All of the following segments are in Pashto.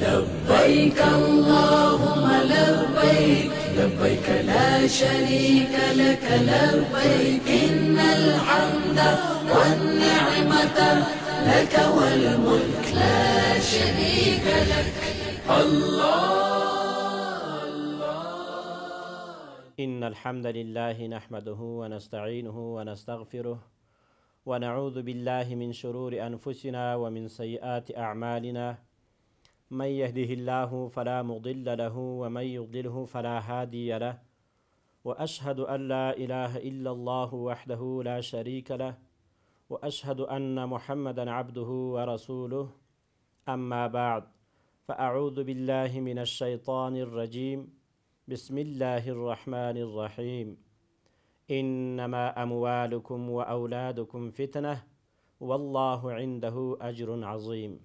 لبيك اللهم لبيك لبيك لا شريك لك لبيك إن الحمد والنعمة لك والملك لا شريك لك الله, إن الحمد لله نحمده ونستعينه ونستغفره ونعوذ بالله من شرور أنفسنا ومن سيئات أعمالنا من يهده الله فلا مضل له ومن يضله فلا هادي له واشهد ان لا اله الا الله وحده لا شريك له واشهد ان محمدا عبده ورسوله اما بعد فاعوذ بالله من الشيطان الرجيم بسم الله الرحمن الرحيم انما اموالكم واولادكم فتنه والله عنده اجر عظيم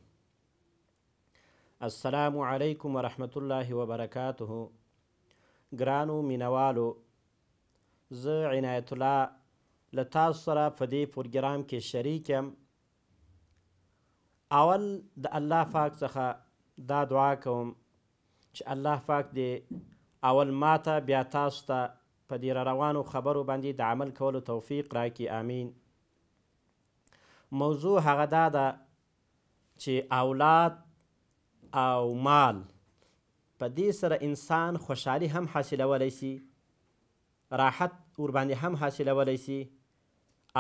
السلام علیکم ورحمت الله وبرکاته ګرانو مینوالو زه عنایت الله له تاسو سره په دې پروګرام کې شریک یم اول د الله پاک څخه دا دعا کوم چې الله پاک دې اول ماته بیا تاسو ته په دې روانو خبرو باندې د عمل کولو توفیق راکړي امین موضوع هغه دا ده چې اولاد او مال په دې سره انسان خوشحالي هم حاصلولی سي راحت ورباندې هم حاصلولی سي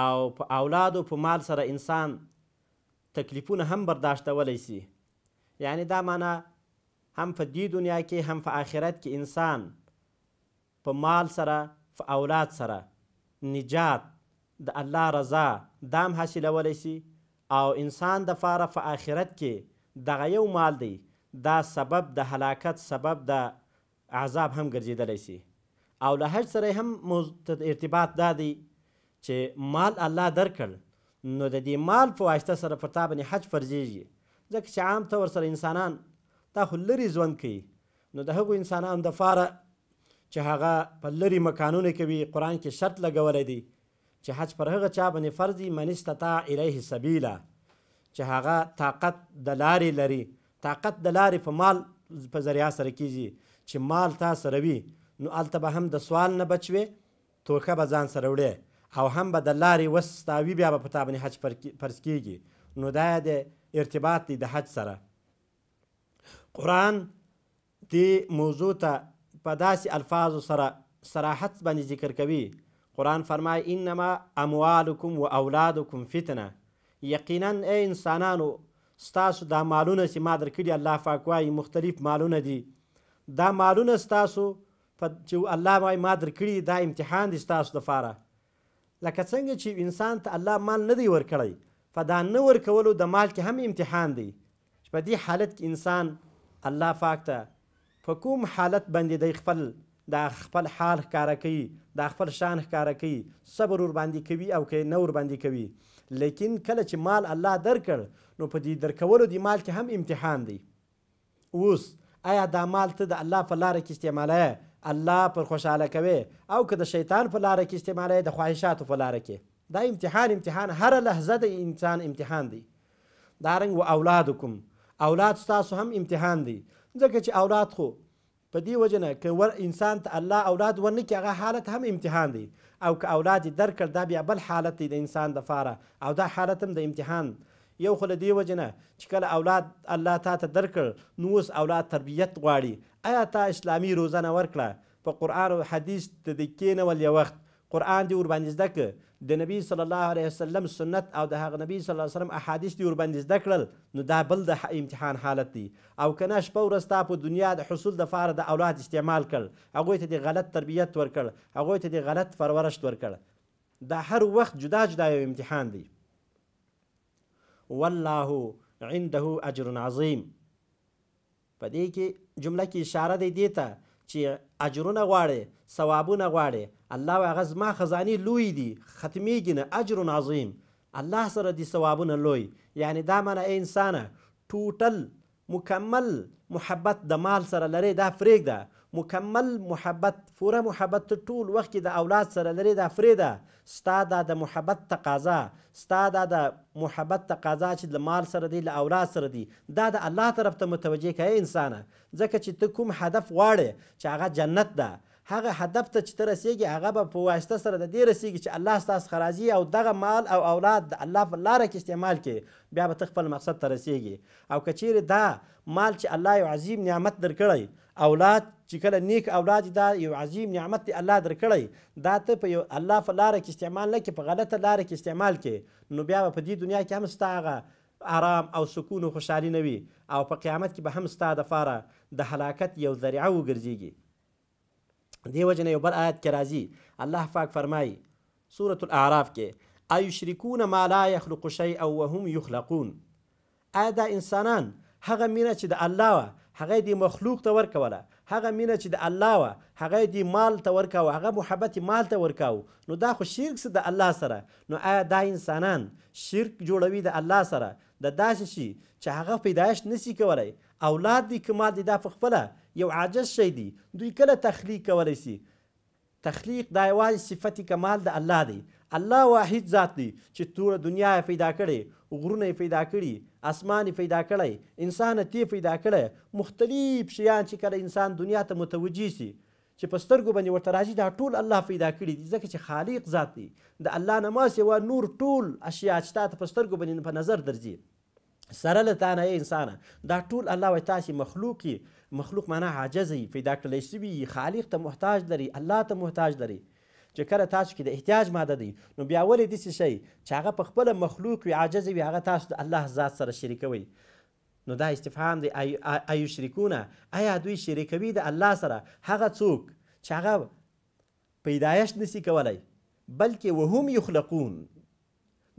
او په اولادو په مال سره انسان تکلیفونه هم برداشتولی سي یعنی دا معنا هم په دې دنیا کې هم په آخرت کې انسان په مال سره په اولاد سره نجات د الله رضا دام حاصلولی سي او انسان د فاره په آخرت کې دغه یو مال دی دا سبب د هلاکت سبب د عذاب هم ګرځیدلی سي او له حج سره هم ارتباط دا دی چې مال الله درکړ نو د دې مال په واسطه سره پر تا باندې حج فرضیږي ځکه چې عام طور سره انسانان دا خو لرې ژوند کوي نو د هغو انسانانو دپاره چې هغه په لرې مکانونو کې وي قرآن کې شرط لګولی دی چې حج پر هغه چا باندې فرض وي من استطاع الیه سبیله چې هغه طاقت د لارې لري طاقت د لارې په مال په ذریعه سره کیږي چې مال تا سره وي نو هلته به هم د سوال نه بچ وې توښه به ځان سره وړې او هم به د لارې وس ستا بیا به په تا باندې حج فرض کیږي نو دا د ارتباط دی د حج سره قرآن دې موضوع ته په داسې الفاظو سره صراحت باندې ذکر کوي قرآن فرمای انما اموالکم و اولادکم فتنه یقینا ای انسانانو ستاسو دا مالونه چې ما درکړي الله پاک وایي مختلف مالونه دي دا مالونه ستاسو چې الله وایي ما درکړي دا امتحان دی ستاسو دپاره لکه څنګه چې انسان ته الله مال نه دی ورکړی په دا نه ورکولو د مال کې هم امتحان دی چې په دې حالت کې انسان الله پاک ته په کوم حالت باندې دی خپل دا خپل حال ښکاره کوي دا خپل شان ښکاره کوي صبر ور باندې کوي او که نه ور باندې کوي لیکن کله چې مال الله درکړ نو په دې درکولو دی مال کې هم امتحان دی اوس آیا دا مال ته د الله په لاره کې استعمالوې الله پر خوشحاله کوي او که د شیطان په لاره کې استعمالوې د خواهشاتو په لاره کې دا امتحان امتحان هر لحظه د انسان امتحان دی دارنګ و اولادکم اولاد ستاسو هم امتحان دی ځکه چې اولاد خو په دې وجه نه که ور انسان ته الله اولاد ورنکړي هغه حالت هم امتحان دی او که اولاد یې درکړ دا بیا بل حالت دی د انسان دپاره او دا حالت هم د امتحان یو خو له دې وجې نه چې کله اولاد الله تا ته درکړ نو اوس اولاد تربیت غواړي آیا تا اسلامي روزنه ورکړه په قرآن او حدیث د دې کینول یو وخت قرآن دی ورباندې زده کړه د نبی صلی الله علیه وسلم سنت او د هغه نبی صلی الله علیه وسلم احادیث دی ورباندې زده کړل نو دا بل د امتحان حالت دی او کنه شپه ورځ تا په دنیا د حصول د فار د اولاد استعمال کړ هغوی ته د غلط تربیت ورکړ هغوی ته د غلط پرورشت ورکړ دا هر وخت جدا جدا یو امتحان دی والله عنده اجر عظیم په دې کې جمله کې اشاره دی دې ته چې اجرونه غواړي ثوابونه غواړي الله وایي هغه زما خزانې لوی دي ختمیږي نه اجر عظیم الله سره دي ثوابونه لوی یعنی دا معنی ای انسانه ټوټل مکمل محبت د مال سره لري دا پرېږده مکمل محبت پوره محبت ټول وخت کې د اولاد سره لري دا پرېږده ستا دا د محبت تقاضا ستا دا د محبت تقاضا چې د مال سره دی له اولاد سره دی دا د الله طرف ته متوجه کوي انسانه ځکه چې ته کوم هدف غواړې چې هغه جنت ده هغه هدف ته چې ته رسیږي هغه به په واسطه سره د دې رسیږي چې الله ستاسو خراجي او دغه مال او اولاد د الله په لاره کې استعمال کړي بیا به ته خپل مقصد ته رسیږي او که چیرې دا مال چې الله یو عظیم نعمت درکړی اولاد چې کله نیک اولاد دا یو عظیم نعمت دی الله درکړی دا ته په یو الله په لاره کې استعمال نه کې په غلطه لاره کې استعمال کې نو بیا به په دې دنیا کې هم ستا هغه آرام او سکون او خوشحالي نه وي او په قیامت کې به هم ستا دپاره د هلاکت یو ذریعه وګرځېږي دیو جن یو بل آیت کې راځي الله پاک فرمایي سورة الاعراف کې ایشرکون ما لا یخلق شیئا وهم یخلقون آیا دا انسانان هغه مینه چې د الله وه هغه دې مخلوق ته ورکوله هغه مینه چې د الله وه هغه دې مال ته ورکاوه هغه محبت مال ته ورکاوه نو دا خو شرک څه د الله سره نو آیا دا انسانان شرک جوړوي د الله سره د دا داسې شي چې هغه پیدایش نسی کولی اولاد دی که مال دی دا په خپله یو عاجز شی دی دوی کله تخلیق کولی سي تخلیق دا یوازې صفت کمال د الله دی الله واحد ذات دی چې ټوله دنیا پیدا کړې غرونه پیدا کړي اسمان پیدا کړی انسان تی پیدا کړی مختلف شیان چې کله انسان دنیا ته متوجه سي چې په سترګو باندې ورته راځي دا ټول الله پیدا کړي دي ځکه چې خالق ذات دی د الله نه ما سوا نور ټول اشیا چې تا ته په سترګو باندې په نظر درځي سره له تا نه انسانه دا ټول الله وایي تاسې مخلوق یې مخلوق معنا عاجز یي پیدا کړلی شوي یي خالق ته محتاج لري الله ته محتاج لري چې کله تاسو کې د احتیاج ماده دی نو بیا ولې داسې شی چې هغه په خپله مخلوق وي عاجز وي هغه تاسو د الله ذات سره شریکوئ نو دا استفهام دی ایو شریکونه آیا دوی شریکوي د الله سره هغه څوک چې هغه پیدایش نسی کولای بلکې وهم یخلقون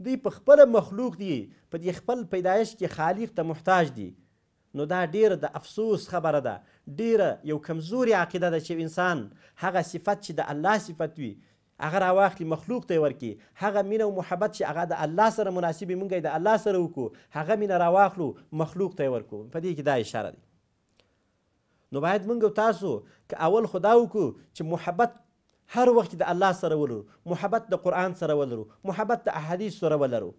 دوی په خپل مخلوق دي په دې خپل پیدایش کې خالق ته محتاج دي نو دا ډیره د افسوس خبره ده ډیره یو کمزوري عقیده ده چې انسان هغه صفت چې د الله صفت وي هغه راواخلي مخلوق ته ورکی هغه مینه او محبت چې هغه د الله سره مناسبي مونږ د الله سره وکړو هغه مینه راواخلو مخلوق ته ورکو په دې کې دا اشاره ده نو باید موږ تاسو که اول خدا وکړو چې محبت هر وخت د الله سره ولرو محبت د قرآن سره ولرو محبت د احادیث سره ولرو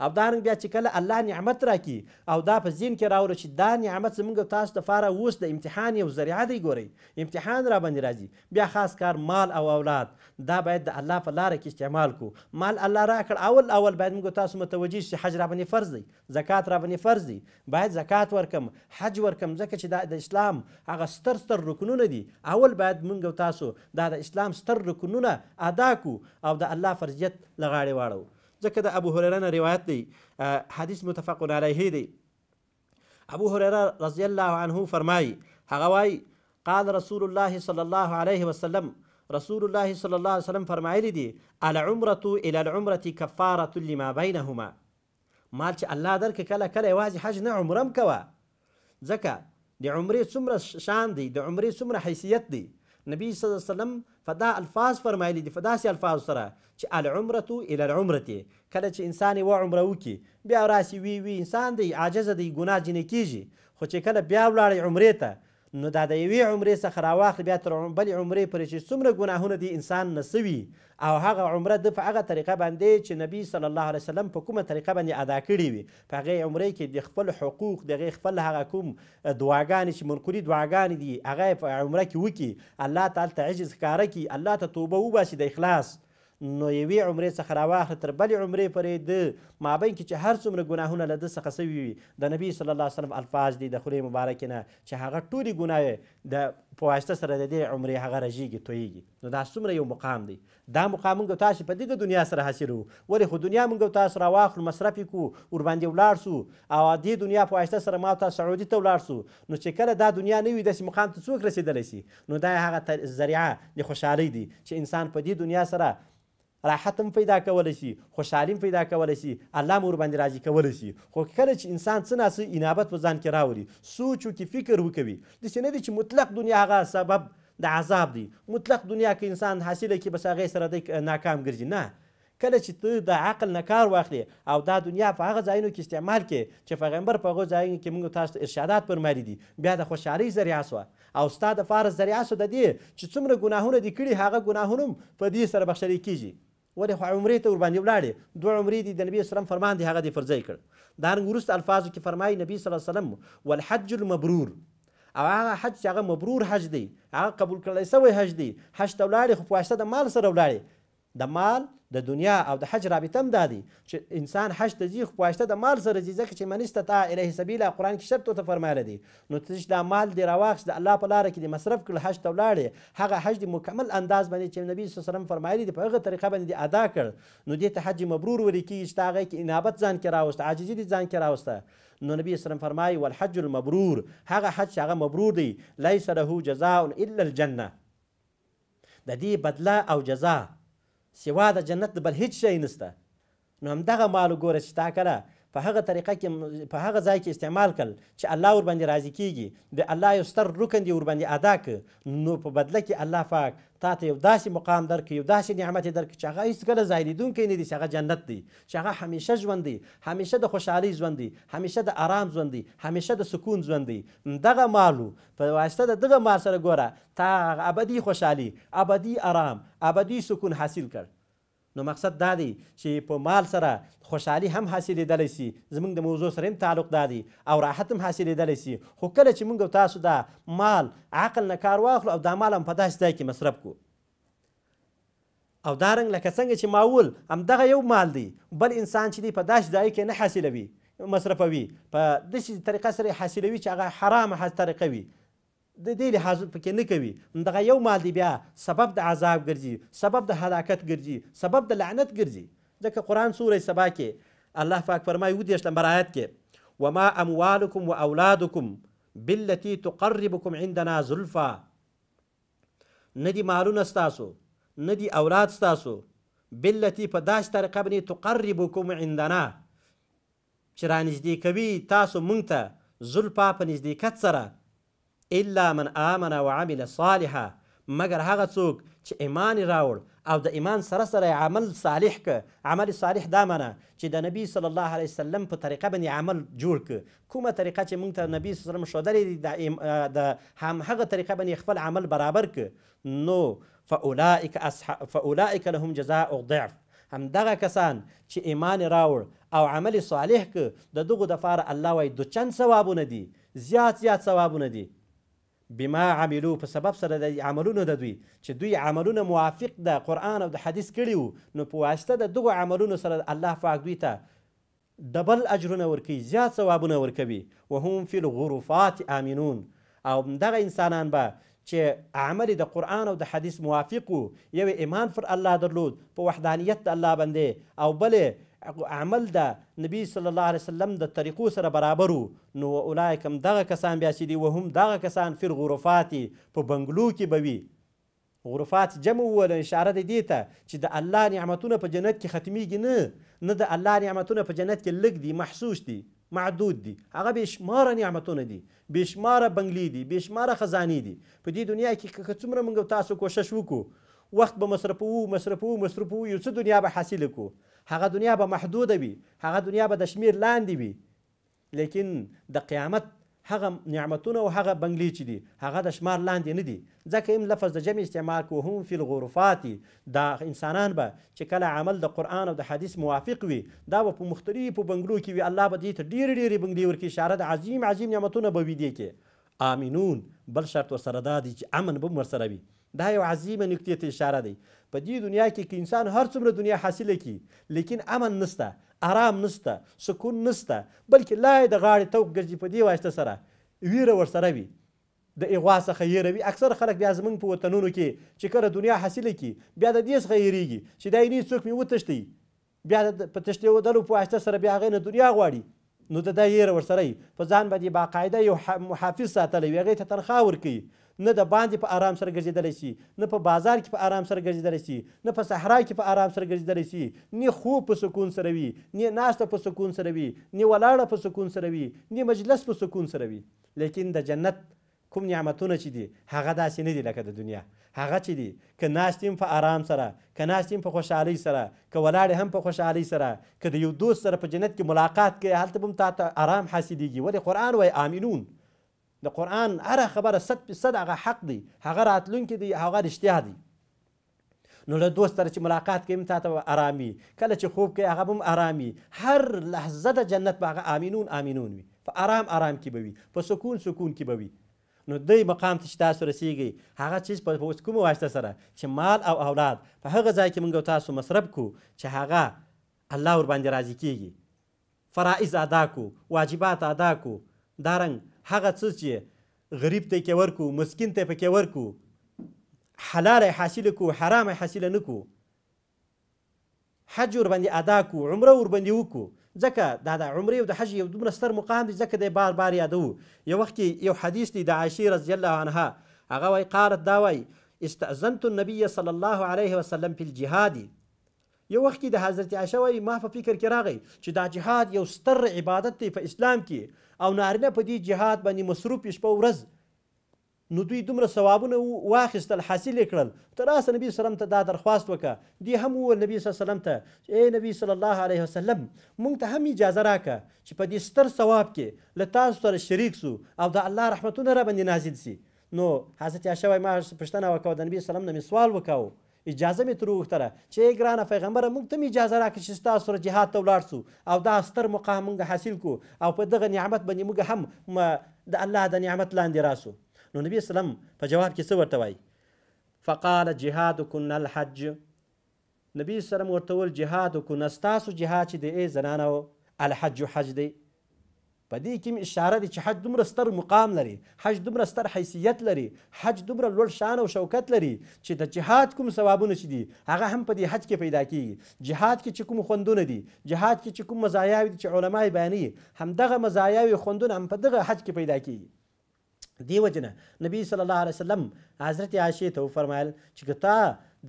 او دارنګ بیا چې کله الله نعمت راکړي او دا په ذهن کې راوړه چې دا نعمت زموږ تاسو دپاره اوس د امتحان یو ذریعه دی ګورئ امتحان را باندې راځي بیا خاص کار مال او اولاد دا باید د الله په لاره کې استعمال کو مال الله راکړ اول اول باید موږ تاسو متوجه چې حج را باندې فرض دی زکات را باندې فرض دی باید زکات ورکم حج ورکم ځکه چې دا د اسلام هغه ستر ستر رکنونه دي اول باید موږ تاسو دا د اسلام ستر رکنونه ادا کو او د الله فرضیت لغاړې واړو ځکه د ابو هریره نه روایت دی حدیث متفق علیه دی ابو هریره رضی الله عنه فرمایي هغه وایي قال رسول الله صلی الله علیه وسلم رسول الله صلی الله علیه وسلم فرمایلی دی العمره الى العمره کفاره لما بینهما مال چې الله درکه کله کله یوازې حج نه عمره م کوه ځکه د عمرې څومره شان دی د عمرې څومره حیثیت دی نبی صلی الله علیه وسلم فدا الفاظ فرمایلی دي په داسې الفاظو سره چې العمرة الى العمرة کله چې انسان و عمره وکړي بیا راسي وی وی انسان دی عاجزه دی ګناه جنې کیږي خو چې کله بیا ولاړی عمرې ته نو دا د یوې عمرې څخه راواخلي بیا تر بلې عمرې پورې چې څومره ګناهونه دي انسان نه سوي او هغه عمره د په هغه طریقه باندې چې نبی صلی الله علیه وسلم په کومه طریقه باندې ادا کړې وي په هغې عمرې کې د خپل حقوق د هغې خپل هغه کوم دعاګانې چې منقولي دعاګانې دي هغه په عمره کې وکړي الله تعالی ته عجز ښکاره کړي الله ته توبه وباسي د اخلاص نو یوې عمرې څخه راواخله تر بلې عمرې پورې د مابین کې چې هر څومره ګناهونه له ده څخه سوي وي د نبي صلی الله علیه وسلم الفاظ دي د خولې مبارکې نه چې هغه ټولې ګناه د په واسطه سره د دې عمرې هغه رژېږي تویږي نو دا څومره یو مقام دی دا مقام موږ تاسو په دغه دنیا سره حاصلو ولې خو دنیا موږ تاسو راواخلو مصرف یې کړو ورباندې ولاړ سو او دې دنیا په واسطه سره ما تاسو سعودي ته ولاړ سو نو چې کله دا دنیا نه وي داسې مقام ته څوک رسېدلی سي نو دا هغه ذریعه د خوشحالۍ دی چې انسان په دې دنیا سره راحت هم پیدا کولی شي خوشحالي هم پیدا کولی شي الله مو ورباندې راضي کولی شي خو کله چې انسان څه ناڅه انابت په ځان کې راولي سوچ وکړي فکر وکوي داسې نه دی چې مطلق دنیا هغه سبب د عذاب دی مطلق دنیا که انسان حاصله کړي بس هغې سره دی ناکام ګرځي نه کله چې ته د عقل نه کار واخلې او دا دنیا په هغه ځایونو کې استعمال کې چې پیغمبر په هغو ځایونو کې موږ تاسو ته ارشادات فرمایلي دي بیا د خوشحالۍ ذریعه سوه او ستا د فارس ذریعه سوه د دې چې څومره ګناهونه دې کړي هغه ګناهونه هم په دې سره بخښلی کیږي ولې خو عمرې ته ورباندې ولاړې دوه عمرې دي د نبي وسلم فرمان دی هغه دې فرضی کړ دارنګه وروسته الفاظو کې فرمایي نبی صلی الله علیه وسلم والحج المبرور او هغه حج چې هغه مبرور حج دی هغه قبول کړی سوی حج دی حج ته ولاړې خو په واسطه د مال سره ولاړې د مال د دنیا او د حج رابطه هم دا دی چې انسان حج ته ځي خو په د مال سره ځي ځکه چې من استطاع الیه سبیلا قرآن کې شرط ورته فرمایلی دی نو ته چې دا مال دې راواخېست د الله په لاره کې دې مصرف کړل حج ته ولاړې هغه حج دې مکمل انداز باندې چې نبي صلی وسلم فرمایلی دی په هغه طریقه باندې دې ادا کړ نو دې ته حج مبرور ویل کېږي چې هغه کې انابت ځان کې راوست عاجزي دې ځان کې راوسته نو نبی اسلام فرمایي والحج المبرور هغه حج هغه مبرور دی لیس له جزاء الا الجنه د دې بدله او جزا سوا د جنت بل هیڅ شی نشته نو همدغه مال وګوره چې تا کله په هغه طریقه کې په هغه ځای کې استعمال کړل چې الله ورباندې راضي کیږي د الله یو ستر رکن دی ورباندې ادا که نو په بدله کې الله پاک تا ته یو داسې مقام درکړي یو داسې نعمت یې درکړي چې هغه هېڅکله ظاهریدونکی نه دی چې هغه جنت دی چې هغه همیشه ژوند دی همیشه د خوشحالۍ ژوند دی همیشه د آرام ژوند دی همیشه د سکون ژوند دی دغه مالو په واسطه د دغه مال سره ګوره تا هغه ابدي خوشحالي ابدي آرام ابدي سکون حاصل کړ نو مقصد دا دی چې په مال سره خوشحالي هم حاصلېدلی سي زموږ د موضوع سره هم تعلق دا دی او راحت هم حاصلېدلی سي خو کله چې موږ تاسو دا مال عقل نه کار واخلو او دا مال هم په داسې ځای کې مصرف کو او دا رنګ لکه څنګه چې ماول همدغه یو مال دی بل انسان چې دی په داسې ځای کې نه حاصلوي مصرفوي په داسې طریقه سره یې حاصلوي چې هغه حرامه طریقه وي د دې لحاظ پکې نه کوي نو دغه یو مال دی بیا سبب د عذاب ګرځي سبب د هلاکت ګرځي سبب د لعنت ګرځي ځکه قرآن سوره سبا کې الله پاک فرمایي اوه دېرش نمبر آیت کې وما اموالکم واولادکم بالتي تقربکم عندنا زلفا نه دي مالونه ستاسو نه دي اولاد ستاسو بالتي په داسې طریقه باندې تقربکم عندنا چې رانږدې کوي تاسو موږ ته زلفا په نږدېکت سره الا من آمن و عمل صالحا مگر هغه څوک چې ایمان راوړ او د ایمان سره سره عمل صالح که عمل صالح دا معنی چې د نبی صلی الله علیه وسلم په طریقه باندې عمل جوړ که کومه طریقه چې موږ ته نبی صلی الله علیه وسلم ښودلې دي د همهغه طریقه باندې خپل عمل برابر که نو فاولئک اصحاب فاولئک لهم جزاء الضعف همدغه کسان چې ایمان راوړ او عمل صالح که د دغو دپاره الله وایي دوچند ثوابونه دي زیات زیات ثوابونه دي بما عملو په سبب سره د عملونو د دوی چې دوی عملونه موافق د قرآن او د حدیث کړي وو نو په واسطه د دغو عملونو سره الله پاک دوی ته ډبل اجرونه ورکوي زیات ثوابونه ورکوي وهم فی الغرفات آمینون او دغه انسانان به چې عمل د قرآن او د حدیث موافق وو یو ایمان پر الله درلود په وحدانیت د الله باندې او بلې عمل د نبی صلی الله علیه وسلم د طریقو سره برابر نو اولایک هم دغه کسان بیا چې دي وهم دغه کسان فر غرفات په بنگلو کې بوي غرفات جمع ول اشاره د دې ته چې د الله نعمتونه په جنت کې ختمیږي نه نه د الله نعمتونه په جنت کې لګ دي محسوس دي معدود دي هغه بشماره نعمتونه دي بشماره بنگلې دي بشماره خزانې دي په دې دنیا کې که څومره موږ تاسو کوشش وکړو وخت به مصرفوو مصرفوو مصرفوو یو څه دنیا به حاصله کړو هغه دنیا به محدوده وي هغه دنیا به د شمیر لاندې وي لیکن د قیامت هغه نعمتونه او هغه بنگلې چې دي هغه د شمار لاندې نه دي ځکه هم لفظ د جمع استعمال کو هم فی الغرفات دا انسانان به چې کله عمل د قرآن او د حدیث موافق وي دا به په مختلفو بنگلو کې وي الله به دې ته ډېرې ډېرې بنگلې ورکړي اشاره د عظیم عظیم نعمتونه به وي دې کې آمینون بل شرط ورسره دا دی چې امن به هم ورسره وي دا یو عظیمه نکتې ته اشاره دی په دې دنیا کې که انسان هر څومره دنیا حاصله کړي لیکن امن نسته آرام نسته سکون نسته بلکې لای د غاړې توک ګرځي په دې واسطه سره ویره ورسره وي د اغوا څخه هیروي اکثر خلک بیا زمونږ په وطنونو کې چې کله دنیا حاصله کړي بیا د دې څخه هیریږي چې دا یې څوک مې وتښتي بیا په تښتېدلو په واسطه سره بیا هغې نه دنیا غواړي نو د دا هیره ورسره وي په ځان باندې باقاعده یو محافظ ساتلی وي هغې ته تنخواه ورکوي نه د باندې په آرام سره ګرځېدلی شي نه په بازار کې په آرام سره ګرځېدلی شي نه په صحرا کې په آرام سره ګرځېدلی شي نه خوب په سکون سره وي نه ناسته په سکون سره وي نه ولاړه په سکون سره وي نه مجلس په سکون سره وي لیکن د جنت کوم نعمتونه چې دي هغه داسې نه دي لکه د دنیا هغه چې دي که ناست په آرام سره که ناست په خوشحالۍ سره که ولاړې هم په خوشحالۍ سره که د یو دوست سره په جنت کې ملاقات کوي هلته به هم تا ته آرام حاصلیږي ولې قرآن وایي آمینون د قرآن هره خبره صد فیصد هغه حق دی هغه راتلونکی دی هغه رښتیا دی نو له دوست سره چې ملاقات کوي تا ته آرامي کله چې خوب کوي هغه هم آرامي هر لحظه د جنت به هغه امینون امینون وي په آرام آرام کې به وي په سکون سکون کې به وي نو دی مقام ته چې تاسو رسیږئ هغه چیز په اوس کومه واسطه سره چې مال او اولاد په هغه ځای کې موږ تاسو مصرف کو چې هغه الله ورباندې راضي کیږي فرائض ادا کو واجبات ادا کو دارنګ هغه څه چې غریب ته یې ورکو مسکین ته یې پکې ورکو حلال یې حاصله کو حرام یې حاصله نه کو حج ورباندې ادا کو عمره ورباندې وکړو ځکه دا د عمرې او د حج یو دومره ستر مقام دی ځکه دی بار بار یادو یو وخت کې یو حدیث دی د عایشې رضی الله عنها هغه وایي قالت دا وایي استأذنت النبي صلى الله عليه وسلم في الجهاد یو وخت کې د حضرت عائشه وایي ما په فکر کې راغی چې دا جهاد یو ستر عبادت دی په اسلام کې او نارینه په دې جهاد باندې مصروف شپه ورځ نو دوی دومره ثوابونه واخیستل حاصل کړل تر اوسه نبی سلام ته دا درخواست وکړه دی هم و نبی صلی الله ته اے نبی صلی الله علیه وسلم مونږ ته هم اجازه راکړه چې په دې ستر ثواب کې له تاسو سره شریک سو او د الله رحمتونه را باندې نازل سي نو حضرت عائشه وایي ما پوښتنه وکړه د نبی سلام نه سوال وکړه اجازه مې ترې وغوښتله چې ای ګرانه پیغمبره موږ ته مې اجازه راکړه چې ستاسو سره جهاد ته ولاړ سو او دا ستر مقام موږ حاصل کو او په دغه نعمت باندې موږ هم د الله د نعمت لاندې راسو نو نبی اسلام په جواب کې څه ورته وایي فقال جهادكن الحج نبی سره ورته ول جهادكن استاسو جهاد چې د ای زنانه الحج حج دی په دې کې اشاره ده چې حج دومره ستر مقام لري حج دومره ستر حیثیت لري حج دومره لوړ شان او شوکت لري چې د جهاد کوم ثوابونه چې دي هغه هم په دې حج کې پیدا کیږي جهاد کې چې کوم خوندونه دي جهاد کې چې کوم مزایاوې دي چې علما یې بیانوي همدغه مزایاوې خوندونه هم په دغه حج کې پیدا کیږي دی وجنه نبی صلی الله علیه وسلم حضرت عایشه ته فرمایل چې کتا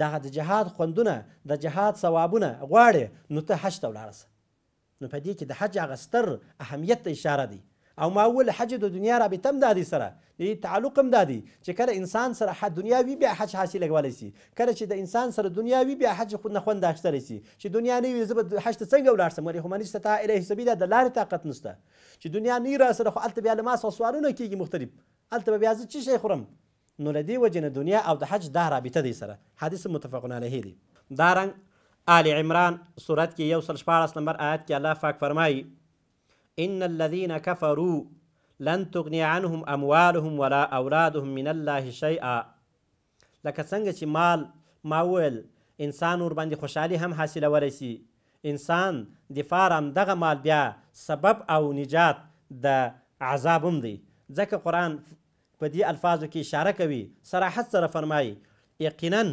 دغه د جهاد خوندونه د جهاد ثوابونه غواړي نو ته حج ته ولاړ نو په دې کې د حج هغه ستر اهمیت ته اشاره دی او ما اول حج د دنیا رابطه هم دا دی سره د تعلق هم دا دی چې کله انسان سره حج دنیا وي بیا حج حاصل کولی شي کله چې د انسان سره دنیا وي بیا حج خو نه خوند اخیستلی شي چې دنیا نه وي زه به حج ته څنګه ولاړ سم ولې خو مانیش ته الیه سبیله د لارې طاقت نشته چې دنیا نه را سره خو هلته بیا له ما سره سوالونه کېږي مختلف هلته به بیا زه څه شی خورم نو له دې وجې نه دنیا او د حج دا رابطه دی سره حدیث متفقن علیه دی دارنګ آل عمران صورت کې یو سل شپاړس نمبر آیت کې الله پاک فرمایي ان الذين كفروا لن تغني عنهم اموالهم ولا اولادهم من الله شيئا لکه څنګه چې مال ماول انسان ور باندې خوشحالي هم حاصله ورسی انسان د فارم دغه مال بیا سبب او نجات د عذاب هم دی ځکه قرآن په دې الفاظو کې اشاره کوي صراحت سره فرمایي یقینا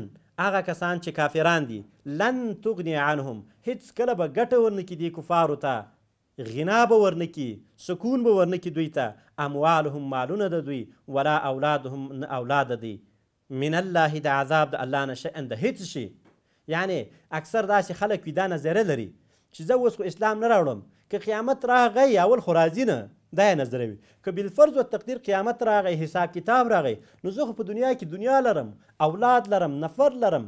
هغه کسان چې کافران دي لن تغنی عنهم هیڅ کله به ګټه ورنکي دي کفارو ته غنا به ورنکي سکون به ورنکي دوی ته اموالهم مالونه د دوی ولا اولادهم نه اولاد دی من الله د عذاب د الله نه شیئن د هیڅ شي یعنی اکثر داسې خلک وي دا نظریه لري چې زه اوس خو اسلام نه راوړم که قیامت راغی اول خو راځي نه دا یې نظروي که بالفرض والتقدیر قیامت راغی حساب کتاب راغی نو زه خو په دنیا کې دنیا لرم اولاد لرم نفر لرم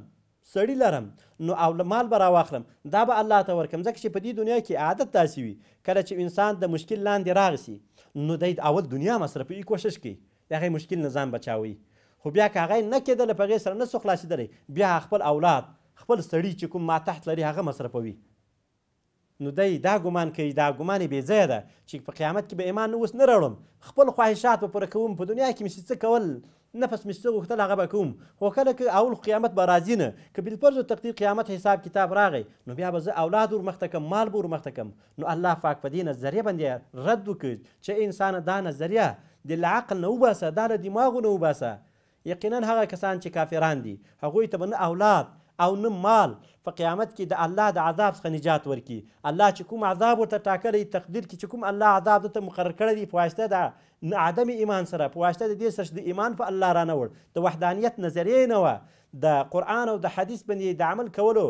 سړی لرم نو او مال به راواخلم دا به الله ته ورکم ځکه چې په دې دنیا کې عادت داسې وي کله چې انسان د مشکل لاندې راغسي نو دی اول دنیا مصرفوي کوشش کوي د هغې مشکل نه ځان بچاوي خو بیا که هغه یې نه کېدله په هغې سره نه سو خلاصېدلی بیا خپل اولاد خپل سړی چې کوم ما تحت لري هغه مصرفوي نو دی دا ګمان کوي دا ګمان یې بېځایه ده چې په قیامت کې به ایمان اوس نه راوړم خپل خواهشات به پوره کوم په دنیا کې مې څه کول نفس مې څه غوښتل هغه به کوم خو کله که اول قیامت به راځي نه که بالفرض تقدیر قیامت حساب کتاب راغی نو بیا به زه اولاد ورمخته کم مال به ورمخته کم نو الله پاک په دې نظریه باندې رد وکړ چې انسان دا نظریه د له عقل نه وباسه دا له دماغو نه وباسه یقینا هغه کسان چې کافران دي هغوی ته به نه اولاد او نه مال په قیامت کې د الله د عذاب څخه نجات ورکي الله چې کوم عذاب ورته ټاکلی تقدیر کې چې کوم الله عذاب درته مقرر کړی دی په واسطه د عدم ایمان سره په واسطه د دې سره د ایمان په الله رانه وړ د وحدانیت نظریه نه وه د قرآن او د حدیث باندې د عمل کولو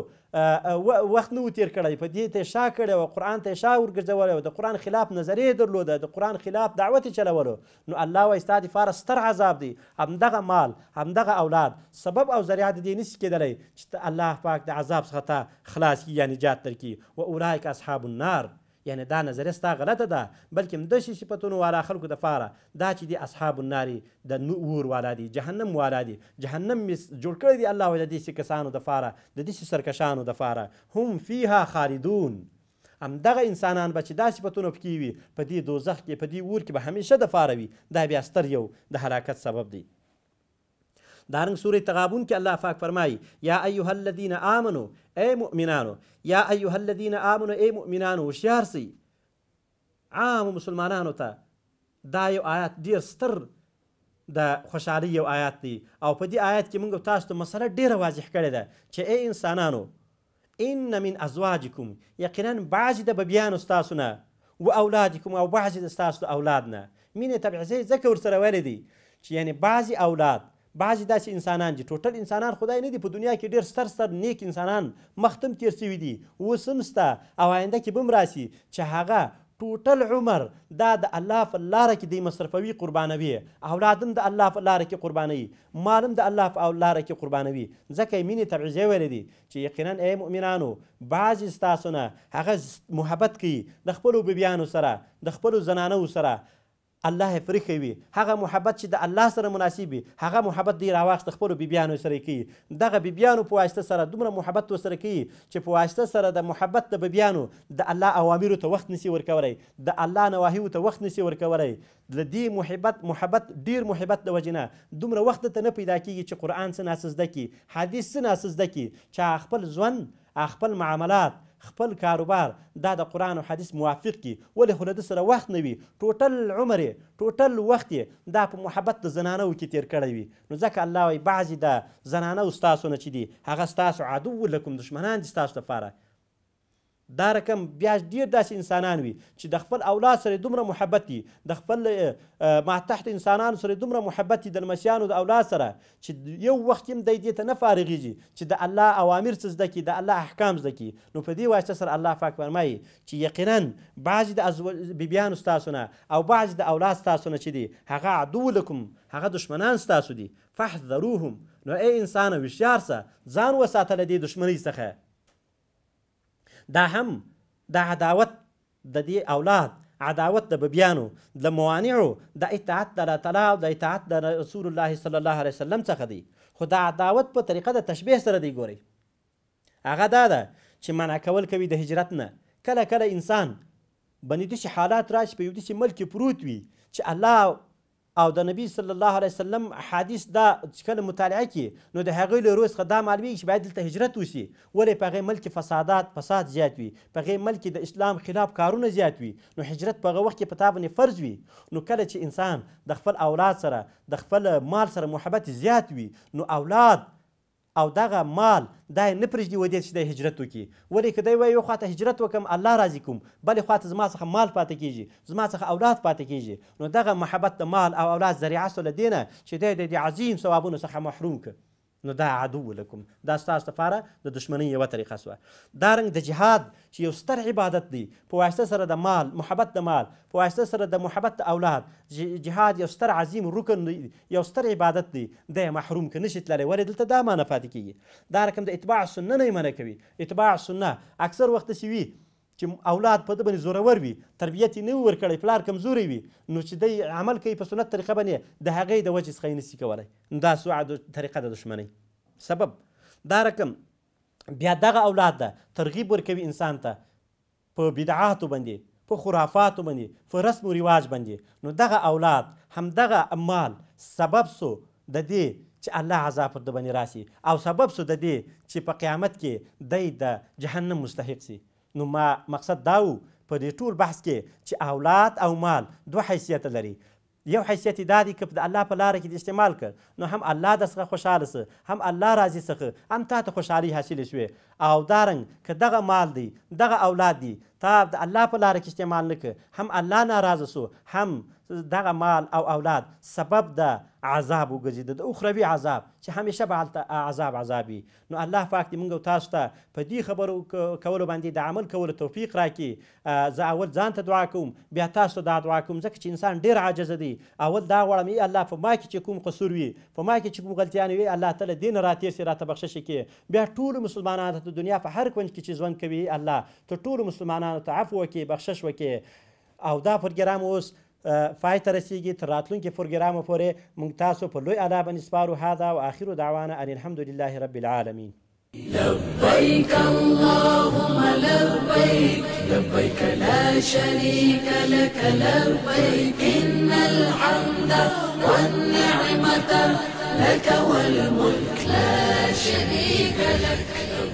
وخت نه و تیر کړی په دې ته شا کړی او قرآن ته شا ورګرځولی او د قرآن خلاف نظریې یې درلوده د قرآن خلاف دعوت یې چلولو نو الله وایي ستا دپاره ستر عذاب دی همدغه مال همدغه اولاد سبب او ذریعه د دې نسي کېدلی چې الله پاک د عذاب څخه تا خلاص کړي یا نجات درکړي و اولئک اصحاب النار یعنی دا نظریه ستا غلطه ده بلکې داسې صفتونو والا خلکو دپاره دا چې دي اصحاب النارې د اور والا دي جهنم والا دي جهنم جوړ کړی دی الله د داسې کسانو دپاره د داسې سرکشانو دپاره هم فیها خالدون همدغه انسانان به چې دا صفتونه پکې وي په دې دوزخ کې په دې اور کې به همیشه دپاره وي دا بیا ستر یو د حلاکت سبب دی دارنګ سورې تغابن کې الله پاک فرمایي یا ایها الذین آمنو ای مؤمنانو یا ایها الذین آمنو ای مؤمنانو هوښیار سئ عام مسلمانانو ته دا یو آیات ډیر ستر د خوشحالۍ یو آیات دی او په دې آیات کې موږ تاسو ته مسله ډیره واضح کړې ده چې ای انسانانو ان من ازواجکم یقینا بعضې د ببیانو ستاسو نه و اولادکم او بعضې د ستاسو د اولاد نه مینې طبعزی ځکه ورسره ویلی دی چې یعنی بعضې اولاد بعضې داسې انسانان دي ټوټل انسانان خدای نه دی په دنیا کې ډېر ستر ستر نیک انسانان مختم تیر سوي دي اوس هم سته او آینده کې به هم راسي چې هغه ټوټل عمر دا د الله په لاره کې دی مصرفوي قربانوي اولادم د الله په لاره کې قربانوي مالم د الله په لاره کې قربانوي ځکه یې مینې تعویضې ویلې دي چې یقینا ای مؤمنانو بعضې ستاسو نه هغه محبت کوي د خپلو بیبیانو سره د خپلو زنانو سره الله پرې کوي هغه محبت چې د الله سره مناسب وي هغه محبت دی راواخست خپل بیبيانو سره کوي دغه بیبيانو په واسطه سره دومره محبت وسره کوي چې په واسطه سره د محبت د بیبيانو د الله اوامرو ته وخت نسی ورکوري د الله نواهیو ته وخت نسی ورکوري د دې محبت محبت ډیر محبت د وجنه دومره وخت ته نه پیدا کیږي چې قران څه ناسزده کی حدیث څه ناسزده کی چې خپل ځوان خپل معاملات خپل کاروبار دا د قرآن او حدیث موافق کړي ولې خو له ده سره وخت نه وي ټوټل عمر یې ټوټل وخت یې دا په محبت د زنانو کې تیر کړی وي نو ځکه الله وایي بعضې د زنانو ستاسو نه چې دي هغه ستاسو عدو لکم دشمنان دي ستاسو لپاره دا رقم بیا ډیر داسې انسانان وي چې د خپل اولاد سره دومره محبت دي د خپل ماتحت انسانانو سره دومره محبت دي د لمسیانو د اولاد سره چې یو وخت هم دی دې ته نه فارغیږي چې د الله اوامر څه زده کړي د الله احکام زده کړي نو په دې واسطه سره الله پاک فرمایي چې یقینا بعضې د بیبیانو ستاسو نه او بعضې د اولاد ستاسو نه چې دي هغه عدو لکم هغه دشمنان ستاسو دي فاحذروهم نو ای انسانه هوښیار شه ځان وساته له دې دښمنۍ څخه دا هم د عداوت د دې اولاد عداوت د ببیانو د موانعو د اطاعت د الله تعالی او د اطاعت د رسول الله صلی الله علیه وسلم څخه دی خو دا عداوت په طریقه د تشبیه سره دی ګورئ هغه دا ده چې منع کول کوي د هجرت نه کله کله انسان بنې داسې حالات راشي په یو داسې ملک پروت وي چې الله او د نبی صلی الله علیه وسلم حدیث دا کله مطالعه کی نو د هغې له روز څخه دا معلومیږي چې باید دلته هجرت وشي ولې په هغې ملک کې فسادات فساد زیات وي په هغې ملک کې د اسلام خلاف کارونه زیات وي نو هجرت په هغه وخت کې په تا باندې فرض وي نو کله چې انسان د خپل اولاد سره د خپل مال سره محبت زیات وي نو اولاد او دغه مال دا نه پرېږدي ودې چې د هجرت وکړي ولې که دی وایي یو خواته هجرت وکم الله راضي کوم بلې خواته زما څخه مال پاتې کیږي زما څخه اولاد پاتې کیږي نو دغه محبت د مال او اولاد ذریعه سوله دی نه چې دی د عظیم ثوابونو څخه محروم که نو دا عدو لکم دا ستاسو لپاره د دشمنۍ یوه طریقه سوه دارنګ د جهاد چې یو ستر عبادت دی په واسطه سره د مال محبت د مال په واسطه سره د محبت د اولاد جهاد یو ستر عظیم رکن دی یو ستر عبادت دی د محروم که نشي تللی ولې دلته دا معنه پاتې کیږي دا رقم د اتباع سنه نه یې منع کوي اتباع سنه اکثر وخت داسې وي چې اولاد په ده باندې زورور وي تربیت یې نه وي ورکړی پلار کمزوری وي نو چې دی عمل کوي په سنت طریقه باندې د هغې د وجې څخه یې نسي کولی نو دا سوعه طریقه د دښمنۍ سبب دا رقم بیا دغه اولاد ده ترغیب ورکوي انسان ته په بدعاتو باندې په خرافاتو باندې په رسم و رواج باندې نو دغه اولاد همدغه مال سبب سو د دې چې الله عذاب پر ده باندې راسي او سبب سو د دې چې په قیامت کې دی د جهنم مستحق سي نو ما مقصد دا و په دې ټول بحث کې چې اولاد او مال دوه حیثیت لري یو حیثیت دا دی که د الله په لاره کې د استعمال کړ نو هم الله درڅخه خوشحاله سه هم الله راضي څخه هم تا ته خوشحالي حاصلې شوې او دارنګ که دغه مال دی دغه اولاد دی تا د الله په لاره کې استعمال نه هم الله ناراضه سو هم دغه مال او اولاد سبب د عذاب وګرځېده د اخروي عذاب چې همیشه به هلته عذاب عذاب نو الله پاک دې موږ تاسو ته په دې خبرو کولو باندې د عمل کولو توفیق راکړي زه اول ځان ته دعا کوم بیا تاسو ته دا دعا کوم ځکه چې انسان ډیر عاجز دی اول دا غواړم الله په ما کې چې کوم قصور وي په ما کې چې کوم غلطیان وي الله تعالی دین راتیر سي راته بخشش کړي بیا ټول مسلمانانو ته د دنیا په هر کونج کې چې ژوند کوي الله ته ټول مسلمانانو ته عفو وکړي بخشش وکړي او دا پروګرام اوس فایت رسیږي تر راتلونکي پروګرام پورې موږ تاسو په لوی ادا باندې سپارو هذا واخر دعوانا ان الحمد لله رب العالمين لبيك اللهم لبيك لبيك لا شريك لك لبيك إن الحمد والنعمة لك والملك لا شريك لك